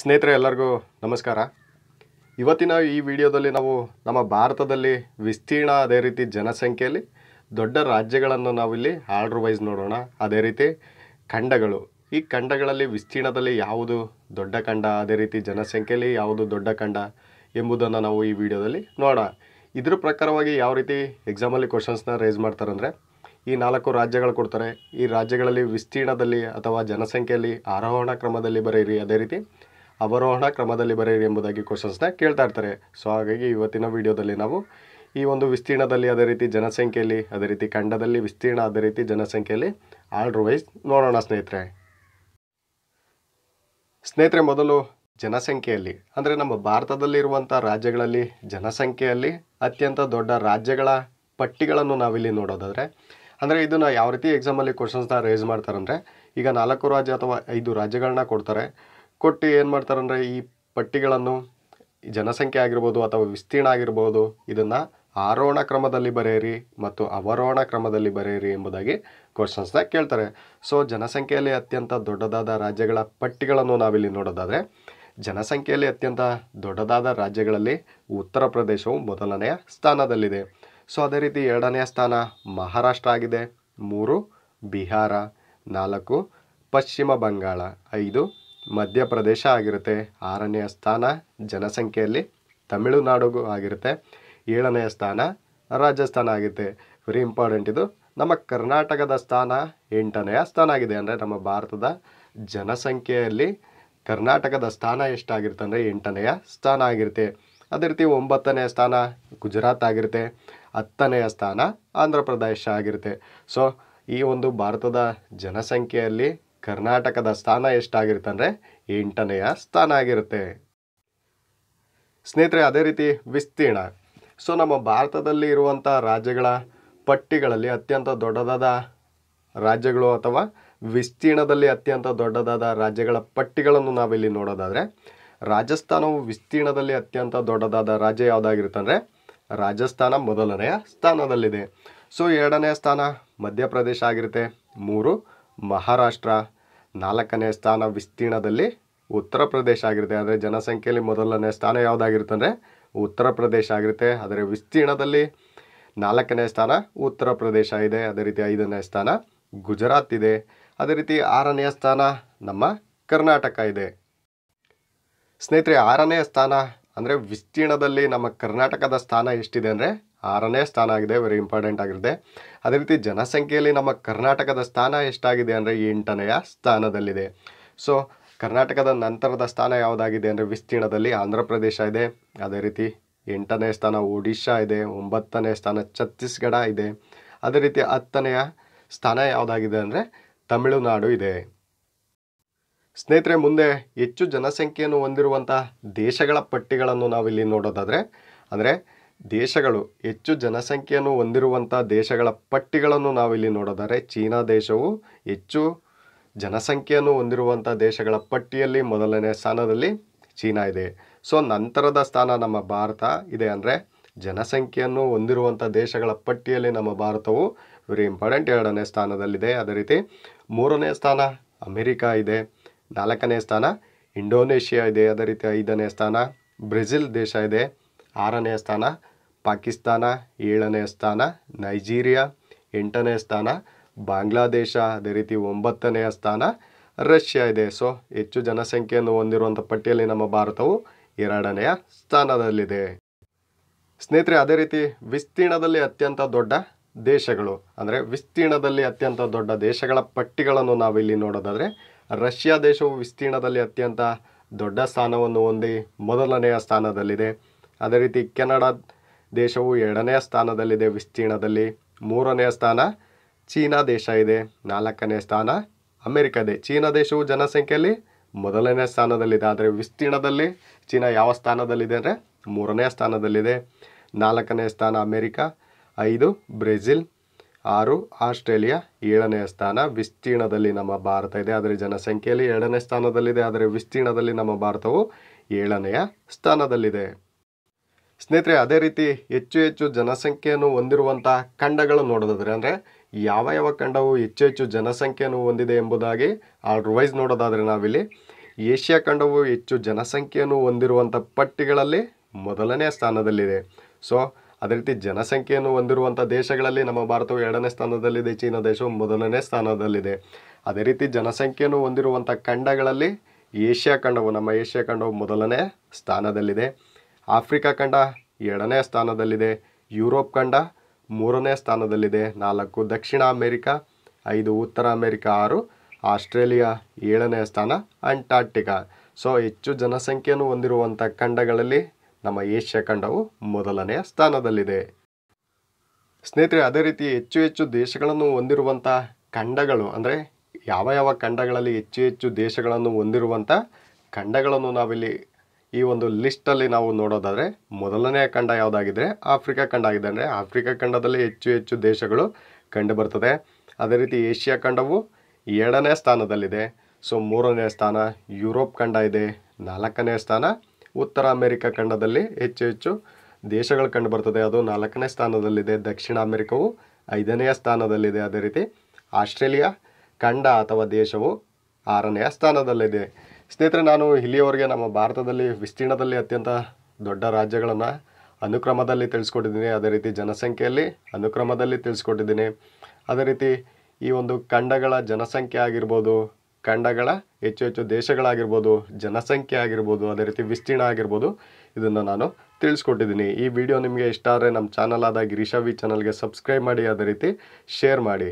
ಸ್ನೇಹಿತರೆ ಎಲ್ಲರಿಗೂ ನಮಸ್ಕಾರ ಇವತ್ತಿನ ಈ ವಿಡಿಯೋದಲ್ಲಿ ನಾವು ನಮ್ಮ ಭಾರತದಲ್ಲಿ ವಿಸ್ತೀರ್ಣ ಅದೇ ರೀತಿ ಜನಸಂಖ್ಯೆಯಲ್ಲಿ ದೊಡ್ಡ ರಾಜ್ಯಗಳನ್ನು ನಾವಿಲ್ಲಿ ಆರ್ಡ್ರ್ ವೈಸ್ ನೋಡೋಣ ಅದೇ ರೀತಿ ಖಂಡಗಳು ಈ ಖಂಡಗಳಲ್ಲಿ ವಿಸ್ತೀರ್ಣದಲ್ಲಿ ಯಾವುದು ದೊಡ್ಡ ಖಂಡ ಅದೇ ರೀತಿ ಜನಸಂಖ್ಯೆಯಲ್ಲಿ ಯಾವುದು ದೊಡ್ಡ ಖಂಡ ಎಂಬುದನ್ನು ನಾವು ಈ ವಿಡಿಯೋದಲ್ಲಿ ನೋಡೋಣ ಇದ್ರ ಪ್ರಕಾರವಾಗಿ ಯಾವ ರೀತಿ ಎಕ್ಸಾಮಲ್ಲಿ ಕ್ವಶನ್ಸ್ನ ರೇಸ್ ಮಾಡ್ತಾರಂದರೆ ಈ ನಾಲ್ಕು ರಾಜ್ಯಗಳು ಕೊಡ್ತಾರೆ ಈ ರಾಜ್ಯಗಳಲ್ಲಿ ವಿಸ್ತೀರ್ಣದಲ್ಲಿ ಅಥವಾ ಜನಸಂಖ್ಯೆಯಲ್ಲಿ ಆರೋಹಣ ಕ್ರಮದಲ್ಲಿ ಬರೀರಿ ಅದೇ ರೀತಿ ಅವರೋಹಣ ಕ್ರಮದಲ್ಲಿ ಬರೆಯಿರಿ ಎಂಬುದಾಗಿ ಕ್ವಶನ್ಸ್ನ ಕೇಳ್ತಾ ಇರ್ತಾರೆ ಸೊ ಹಾಗಾಗಿ ಇವತ್ತಿನ ವಿಡಿಯೋದಲ್ಲಿ ನಾವು ಈ ಒಂದು ವಿಸ್ತೀರ್ಣದಲ್ಲಿ ಅದೇ ರೀತಿ ಜನಸಂಖ್ಯೆಯಲ್ಲಿ ಅದೇ ರೀತಿ ಖಂಡದಲ್ಲಿ ವಿಸ್ತೀರ್ಣ ಅದೇ ರೀತಿ ಜನಸಂಖ್ಯೆಯಲ್ಲಿ ಆರ್ಡರ್ ವೈಸ್ ನೋಡೋಣ ಸ್ನೇಹಿತರೆ ಸ್ನೇಹಿತರೆ ಮೊದಲು ಜನಸಂಖ್ಯೆಯಲ್ಲಿ ಅಂದರೆ ನಮ್ಮ ಭಾರತದಲ್ಲಿರುವಂಥ ರಾಜ್ಯಗಳಲ್ಲಿ ಜನಸಂಖ್ಯೆಯಲ್ಲಿ ಅತ್ಯಂತ ದೊಡ್ಡ ರಾಜ್ಯಗಳ ಪಟ್ಟಿಗಳನ್ನು ನಾವಿಲ್ಲಿ ನೋಡೋದಾದರೆ ಅಂದರೆ ಇದನ್ನು ಯಾವ ರೀತಿ ಎಕ್ಸಾಮಲ್ಲಿ ಕ್ವಶನ್ಸ್ನ ರೇಸ್ ಮಾಡ್ತಾರೆ ಅಂದರೆ ಈಗ ನಾಲ್ಕು ರಾಜ್ಯ ಅಥವಾ ಐದು ರಾಜ್ಯಗಳನ್ನ ಕೊಡ್ತಾರೆ ಕೊಟ್ಟು ಏನು ಅಂದರೆ ಈ ಪಟ್ಟಿಗಳನ್ನು ಜನಸಂಖ್ಯೆ ಆಗಿರ್ಬೋದು ಅಥವಾ ವಿಸ್ತೀರ್ಣ ಆಗಿರ್ಬೋದು ಇದನ್ನು ಆರೋಹಣ ಕ್ರಮದಲ್ಲಿ ಬರೆಯಿರಿ ಮತ್ತು ಅವರೋಹಣ ಕ್ರಮದಲ್ಲಿ ಬರೆಯಿರಿ ಎಂಬುದಾಗಿ ಕ್ವಶನ್ಸ್ನ ಕೇಳ್ತಾರೆ ಸೊ ಜನಸಂಖ್ಯೆಯಲ್ಲಿ ಅತ್ಯಂತ ದೊಡ್ಡದಾದ ರಾಜ್ಯಗಳ ಪಟ್ಟಿಗಳನ್ನು ನಾವಿಲ್ಲಿ ನೋಡೋದಾದರೆ ಜನಸಂಖ್ಯೆಯಲ್ಲಿ ಅತ್ಯಂತ ದೊಡ್ಡದಾದ ರಾಜ್ಯಗಳಲ್ಲಿ ಉತ್ತರ ಪ್ರದೇಶವು ಮೊದಲನೆಯ ಸ್ಥಾನದಲ್ಲಿದೆ ಸೊ ಅದೇ ರೀತಿ ಎರಡನೆಯ ಸ್ಥಾನ ಮಹಾರಾಷ್ಟ್ರ ಆಗಿದೆ ಮೂರು ಬಿಹಾರ ನಾಲ್ಕು ಪಶ್ಚಿಮ ಬಂಗಾಳ ಐದು ಮಧ್ಯಪ್ರದೇಶ ಆಗಿರುತ್ತೆ ಆರನೆಯ ಸ್ಥಾನ ಜನಸಂಖ್ಯೆಯಲ್ಲಿ ತಮಿಳುನಾಡುಗೂ ಆಗಿರುತ್ತೆ ಏಳನೆಯ ಸ್ಥಾನ ರಾಜಸ್ಥಾನ ಆಗಿರುತ್ತೆ ವೆರಿ ಇಂಪಾರ್ಟೆಂಟ್ ಇದು ನಮ್ಮ ಕರ್ನಾಟಕದ ಸ್ಥಾನ ಎಂಟನೆಯ ಸ್ಥಾನ ಆಗಿದೆ ಅಂದರೆ ನಮ್ಮ ಭಾರತದ ಜನಸಂಖ್ಯೆಯಲ್ಲಿ ಕರ್ನಾಟಕದ ಸ್ಥಾನ ಎಷ್ಟಾಗಿರುತ್ತೆ ಅಂದರೆ ಎಂಟನೆಯ ಸ್ಥಾನ ಆಗಿರುತ್ತೆ ಅದೇ ರೀತಿ ಒಂಬತ್ತನೆಯ ಸ್ಥಾನ ಗುಜರಾತ್ ಆಗಿರುತ್ತೆ ಹತ್ತನೆಯ ಸ್ಥಾನ ಆಂಧ್ರ ಪ್ರದೇಶ ಆಗಿರುತ್ತೆ ಸೊ ಈ ಒಂದು ಭಾರತದ ಜನಸಂಖ್ಯೆಯಲ್ಲಿ ಕರ್ನಾಟಕದ ಸ್ಥಾನ ಎಷ್ಟಾಗಿರುತ್ತೆ ಅಂದರೆ ಎಂಟನೆಯ ಸ್ಥಾನ ಆಗಿರುತ್ತೆ ಸ್ನೇಹಿತರೆ ಅದೇ ರೀತಿ ವಿಸ್ತೀರ್ಣ ಸೊ ನಮ್ಮ ಭಾರತದಲ್ಲಿ ಇರುವಂಥ ರಾಜ್ಯಗಳ ಪಟ್ಟಿಗಳಲ್ಲಿ ಅತ್ಯಂತ ದೊಡ್ಡದಾದ ರಾಜ್ಯಗಳು ಅಥವಾ ವಿಸ್ತೀರ್ಣದಲ್ಲಿ ಅತ್ಯಂತ ದೊಡ್ಡದಾದ ರಾಜ್ಯಗಳ ಪಟ್ಟಿಗಳನ್ನು ನಾವಿಲ್ಲಿ ನೋಡೋದಾದರೆ ರಾಜಸ್ಥಾನವು ವಿಸ್ತೀರ್ಣದಲ್ಲಿ ಅತ್ಯಂತ ದೊಡ್ಡದಾದ ರಾಜ್ಯ ಯಾವುದಾಗಿರುತ್ತೆ ಅಂದರೆ ರಾಜಸ್ಥಾನ ಮೊದಲನೆಯ ಸ್ಥಾನದಲ್ಲಿದೆ ಸೊ ಎರಡನೆಯ ಸ್ಥಾನ ಮಧ್ಯಪ್ರದೇಶ ಆಗಿರುತ್ತೆ ಮೂರು ಮಹಾರಾಷ್ಟ್ರ ನಾಲ್ಕನೇ ಸ್ಥಾನ ವಿಸ್ತೀರ್ಣದಲ್ಲಿ ಉತ್ತರ ಪ್ರದೇಶ ಆಗಿರುತ್ತೆ ಅಂದರೆ ಜನಸಂಖ್ಯೆಯಲ್ಲಿ ಮೊದಲನೇ ಸ್ಥಾನ ಯಾವುದಾಗಿರುತ್ತೆ ಅಂದರೆ ಉತ್ತರ ಪ್ರದೇಶ ಆಗಿರುತ್ತೆ ಆದರೆ ವಿಸ್ತೀರ್ಣದಲ್ಲಿ ನಾಲ್ಕನೇ ಸ್ಥಾನ ಉತ್ತರ ಪ್ರದೇಶ ಇದೆ ಅದೇ ರೀತಿ ಐದನೇ ಸ್ಥಾನ ಗುಜರಾತ್ ಇದೆ ಅದೇ ರೀತಿ ಆರನೆಯ ಸ್ಥಾನ ನಮ್ಮ ಕರ್ನಾಟಕ ಇದೆ ಸ್ನೇಹಿತರೆ ಆರನೇ ಸ್ಥಾನ ಅಂದರೆ ವಿಸ್ತೀರ್ಣದಲ್ಲಿ ನಮ್ಮ ಕರ್ನಾಟಕದ ಸ್ಥಾನ ಎಷ್ಟಿದೆ ಅಂದರೆ ಆರನೇ ಸ್ಥಾನ ಆಗಿದೆ ವೆರಿ ಇಂಪಾರ್ಟೆಂಟ್ ಆಗಿರುತ್ತೆ ಅದೇ ರೀತಿ ಜನಸಂಖ್ಯೆಯಲ್ಲಿ ನಮ್ಮ ಕರ್ನಾಟಕದ ಸ್ಥಾನ ಎಷ್ಟಾಗಿದೆ ಅಂದರೆ ಎಂಟನೆಯ ಸ್ಥಾನದಲ್ಲಿದೆ ಸೊ ಕರ್ನಾಟಕದ ನಂತರದ ಸ್ಥಾನ ಯಾವುದಾಗಿದೆ ಅಂದರೆ ವಿಸ್ತೀರ್ಣದಲ್ಲಿ ಆಂಧ್ರ ಪ್ರದೇಶ ಇದೆ ಅದೇ ರೀತಿ ಎಂಟನೇ ಸ್ಥಾನ ಒಡಿಶಾ ಇದೆ ಒಂಬತ್ತನೇ ಸ್ಥಾನ ಛತ್ತೀಸ್ಗಢ ಇದೆ ಅದೇ ರೀತಿ ಹತ್ತನೆಯ ಸ್ಥಾನ ಯಾವುದಾಗಿದೆ ಅಂದರೆ ತಮಿಳುನಾಡು ಇದೆ ಸ್ನೇಹಿತರೆ ಮುಂದೆ ಹೆಚ್ಚು ಜನಸಂಖ್ಯೆಯನ್ನು ಹೊಂದಿರುವಂಥ ದೇಶಗಳ ಪಟ್ಟಿಗಳನ್ನು ನಾವಿಲ್ಲಿ ನೋಡೋದಾದರೆ ಅಂದರೆ ದೇಶಗಳು ಹೆಚ್ಚು ಜನಸಂಖ್ಯೆಯನ್ನು ಹೊಂದಿರುವಂಥ ದೇಶಗಳ ಪಟ್ಟಿಗಳನ್ನು ನಾವಿಲ್ಲಿ ನೋಡೋದಾದರೆ ಚೀನಾ ದೇಶವು ಹೆಚ್ಚು ಜನಸಂಖ್ಯೆಯನ್ನು ಹೊಂದಿರುವಂಥ ದೇಶಗಳ ಪಟ್ಟಿಯಲ್ಲಿ ಮೊದಲನೇ ಸ್ಥಾನದಲ್ಲಿ ಚೀನಾ ಇದೆ ಸೊ ನಂತರದ ಸ್ಥಾನ ನಮ್ಮ ಭಾರತ ಇದೆ ಅಂದರೆ ಜನಸಂಖ್ಯೆಯನ್ನು ಹೊಂದಿರುವಂಥ ದೇಶಗಳ ಪಟ್ಟಿಯಲ್ಲಿ ನಮ್ಮ ಭಾರತವು ವೆರಿ ಇಂಪಾರ್ಟೆಂಟ್ ಎರಡನೇ ಸ್ಥಾನದಲ್ಲಿದೆ ಅದೇ ರೀತಿ ಮೂರನೇ ಸ್ಥಾನ ಅಮೇರಿಕಾ ಇದೆ ನಾಲ್ಕನೇ ಸ್ಥಾನ ಇಂಡೋನೇಷ್ಯಾ ಇದೆ ಅದೇ ರೀತಿ ಐದನೇ ಸ್ಥಾನ ಬ್ರೆಜಿಲ್ ದೇಶ ಇದೆ ಆರನೇ ಸ್ಥಾನ ಪಾಕಿಸ್ತಾನ ಏಳನೇ ಸ್ಥಾನ ನೈಜೀರಿಯಾ ಎಂಟನೇ ಸ್ಥಾನ ಬಾಂಗ್ಲಾದೇಶ ಅದೇ ರೀತಿ ಒಂಬತ್ತನೆಯ ಸ್ಥಾನ ರಷ್ಯಾ ಇದೆ ಸೊ ಹೆಚ್ಚು ಜನಸಂಖ್ಯೆಯನ್ನು ಹೊಂದಿರುವಂಥ ಪಟ್ಟಿಯಲ್ಲಿ ನಮ್ಮ ಭಾರತವು ಎರಡನೆಯ ಸ್ಥಾನದಲ್ಲಿದೆ ಸ್ನೇಹಿತರೆ ಅದೇ ರೀತಿ ವಿಸ್ತೀರ್ಣದಲ್ಲಿ ಅತ್ಯಂತ ದೊಡ್ಡ ದೇಶಗಳು ಅಂದರೆ ವಿಸ್ತೀರ್ಣದಲ್ಲಿ ಅತ್ಯಂತ ದೊಡ್ಡ ದೇಶಗಳ ಪಟ್ಟಿಗಳನ್ನು ನಾವಿಲ್ಲಿ ನೋಡೋದಾದರೆ ರಷ್ಯಾ ದೇಶವು ವಿಸ್ತೀರ್ಣದಲ್ಲಿ ಅತ್ಯಂತ ದೊಡ್ಡ ಸ್ಥಾನವನ್ನು ಹೊಂದಿ ಮೊದಲನೆಯ ಸ್ಥಾನದಲ್ಲಿದೆ ಅದೇ ರೀತಿ ಕೆನಡಾ ದೇಶವು ಎರಡನೆಯ ಸ್ಥಾನದಲ್ಲಿದೆ ವಿಸ್ತೀರ್ಣದಲ್ಲಿ ಮೂರನೆಯ ಸ್ಥಾನ ಚೀನಾ ದೇಶ ಇದೆ ನಾಲ್ಕನೇ ಸ್ಥಾನ ಅಮೆರಿಕ ಇದೆ ಚೀನಾ ದೇಶವು ಜನಸಂಖ್ಯೆಯಲ್ಲಿ ಮೊದಲನೇ ಸ್ಥಾನದಲ್ಲಿದೆ ಆದರೆ ವಿಸ್ತೀರ್ಣದಲ್ಲಿ ಚೀನಾ ಯಾವ ಸ್ಥಾನದಲ್ಲಿದೆ ಅಂದರೆ ಮೂರನೇ ಸ್ಥಾನದಲ್ಲಿದೆ ನಾಲ್ಕನೇ ಸ್ಥಾನ ಅಮೆರಿಕ ಐದು ಬ್ರೆಜಿಲ್ ಆರು ಆಸ್ಟ್ರೇಲಿಯಾ ಏಳನೆಯ ಸ್ಥಾನ ವಿಸ್ತೀರ್ಣದಲ್ಲಿ ನಮ್ಮ ಭಾರತ ಇದೆ ಆದರೆ ಜನಸಂಖ್ಯೆಯಲ್ಲಿ ಎರಡನೇ ಸ್ಥಾನದಲ್ಲಿದೆ ಆದರೆ ವಿಸ್ತೀರ್ಣದಲ್ಲಿ ನಮ್ಮ ಭಾರತವು ಏಳನೆಯ ಸ್ಥಾನದಲ್ಲಿದೆ ಸ್ನೇಹಿತರೆ ಅದೇ ರೀತಿ ಹೆಚ್ಚು ಹೆಚ್ಚು ಜನಸಂಖ್ಯೆಯನ್ನು ಹೊಂದಿರುವಂಥ ಖಂಡಗಳು ನೋಡೋದಾದರೆ ಅಂದರೆ ಯಾವ ಯಾವ ಖಂಡವು ಹೆಚ್ಚು ಹೆಚ್ಚು ಜನಸಂಖ್ಯೆಯನ್ನು ಹೊಂದಿದೆ ಎಂಬುದಾಗಿ ಆರ್ಡರ್ ವೈಸ್ ನೋಡೋದಾದರೆ ನಾವಿಲ್ಲಿ ಏಷ್ಯಾ ಖಂಡವು ಹೆಚ್ಚು ಜನಸಂಖ್ಯೆಯನ್ನು ಹೊಂದಿರುವಂಥ ಪಟ್ಟಿಗಳಲ್ಲಿ ಮೊದಲನೇ ಸ್ಥಾನದಲ್ಲಿದೆ ಸೊ ಅದೇ ರೀತಿ ಜನಸಂಖ್ಯೆಯನ್ನು ಹೊಂದಿರುವಂಥ ದೇಶಗಳಲ್ಲಿ ನಮ್ಮ ಭಾರತವು ಎರಡನೇ ಸ್ಥಾನದಲ್ಲಿದೆ ಚೀನಾ ದೇಶವು ಮೊದಲನೇ ಸ್ಥಾನದಲ್ಲಿದೆ ಅದೇ ರೀತಿ ಜನಸಂಖ್ಯೆಯನ್ನು ಹೊಂದಿರುವಂಥ ಖಂಡಗಳಲ್ಲಿ ಏಷ್ಯಾ ಖಂಡವು ನಮ್ಮ ಏಷ್ಯಾ ಖಂಡವು ಮೊದಲನೇ ಸ್ಥಾನದಲ್ಲಿದೆ ಆಫ್ರಿಕಾ ಖಂಡ ಎರಡನೇ ಸ್ಥಾನದಲ್ಲಿದೆ ಯುರೋಪ್ ಖಂಡ ಮೂರನೇ ಸ್ಥಾನದಲ್ಲಿದೆ ನಾಲ್ಕು ದಕ್ಷಿಣ ಅಮೇರಿಕಾ ಐದು ಉತ್ತರ ಅಮೇರಿಕಾ ಆರು ಆಸ್ಟ್ರೇಲಿಯಾ ಏಳನೇ ಸ್ಥಾನ ಅಂಟಾರ್ಟಿಕಾ ಸೊ ಹೆಚ್ಚು ಜನಸಂಖ್ಯೆಯನ್ನು ಹೊಂದಿರುವಂಥ ಖಂಡಗಳಲ್ಲಿ ನಮ್ಮ ಏಷ್ಯಾ ಖಂಡವು ಮೊದಲನೆಯ ಸ್ಥಾನದಲ್ಲಿದೆ ಸ್ನೇಹಿತರೆ ಅದೇ ರೀತಿ ಹೆಚ್ಚು ಹೆಚ್ಚು ದೇಶಗಳನ್ನು ಹೊಂದಿರುವಂಥ ಖಂಡಗಳು ಅಂದರೆ ಯಾವ ಯಾವ ಖಂಡಗಳಲ್ಲಿ ಹೆಚ್ಚು ಹೆಚ್ಚು ದೇಶಗಳನ್ನು ಹೊಂದಿರುವಂಥ ಖಂಡಗಳನ್ನು ನಾವಿಲ್ಲಿ ಈ ಒಂದು ಲಿಸ್ಟಲ್ಲಿ ನಾವು ನೋಡೋದಾದರೆ ಮೊದಲನೆಯ ಖಂಡ ಯಾವುದಾಗಿದ್ದರೆ ಆಫ್ರಿಕಾ ಖಂಡ ಆಗಿದೆ ಅಂದರೆ ಆಫ್ರಿಕಾ ಖಂಡದಲ್ಲಿ ಹೆಚ್ಚು ಹೆಚ್ಚು ದೇಶಗಳು ಕಂಡುಬರ್ತದೆ ಅದೇ ರೀತಿ ಏಷ್ಯಾ ಖಂಡವು ಎರಡನೇ ಸ್ಥಾನದಲ್ಲಿದೆ ಸೊ ಮೂರನೇ ಸ್ಥಾನ ಯುರೋಪ್ ಖಂಡ ಇದೆ ನಾಲ್ಕನೇ ಸ್ಥಾನ ಉತ್ತರ ಅಮೆರಿಕ ಖಂಡದಲ್ಲಿ ಹೆಚ್ಚು ಹೆಚ್ಚು ದೇಶಗಳು ಕಂಡುಬರ್ತದೆ ಅದು ನಾಲ್ಕನೇ ಸ್ಥಾನದಲ್ಲಿದೆ ದಕ್ಷಿಣ ಅಮೆರಿಕವು ಐದನೆಯ ಸ್ಥಾನದಲ್ಲಿದೆ ಅದೇ ರೀತಿ ಆಸ್ಟ್ರೇಲಿಯಾ ಖಂಡ ಅಥವಾ ದೇಶವು ಆರನೆಯ ಸ್ಥಾನದಲ್ಲಿದೆ ಸ್ನೇಹಿತರೆ ನಾನು ಇಲ್ಲಿಯವರೆಗೆ ನಮ್ಮ ಭಾರತದಲ್ಲಿ ವಿಸ್ತೀರ್ಣದಲ್ಲಿ ಅತ್ಯಂತ ದೊಡ್ಡ ರಾಜ್ಯಗಳನ್ನು ಅನುಕ್ರಮದಲ್ಲಿ ತಿಳಿಸ್ಕೊಟ್ಟಿದ್ದೀನಿ ಅದೇ ರೀತಿ ಜನಸಂಖ್ಯೆಯಲ್ಲಿ ಅನುಕ್ರಮದಲ್ಲಿ ತಿಳಿಸ್ಕೊಟ್ಟಿದ್ದೀನಿ ಅದೇ ರೀತಿ ಈ ಒಂದು ಖಂಡಗಳ ಜನಸಂಖ್ಯೆ ಆಗಿರ್ಬೋದು ಖಂಡಗಳ ಹೆಚ್ಚು ಹೆಚ್ಚು ದೇಶಗಳಾಗಿರ್ಬೋದು ಜನಸಂಖ್ಯೆ ಆಗಿರ್ಬೋದು ಅದೇ ರೀತಿ ವಿಸ್ತೀರ್ಣ ಆಗಿರ್ಬೋದು ಇದನ್ನು ನಾನು ತಿಳಿಸ್ಕೊಟ್ಟಿದ್ದೀನಿ ಈ ವಿಡಿಯೋ ನಿಮಗೆ ಇಷ್ಟ ಆದರೆ ನಮ್ಮ ಚಾನಲ್ ಆದ ವಿ ಚಾನಲ್ಗೆ ಸಬ್ಸ್ಕ್ರೈಬ್ ಮಾಡಿ ಅದೇ ರೀತಿ ಶೇರ್ ಮಾಡಿ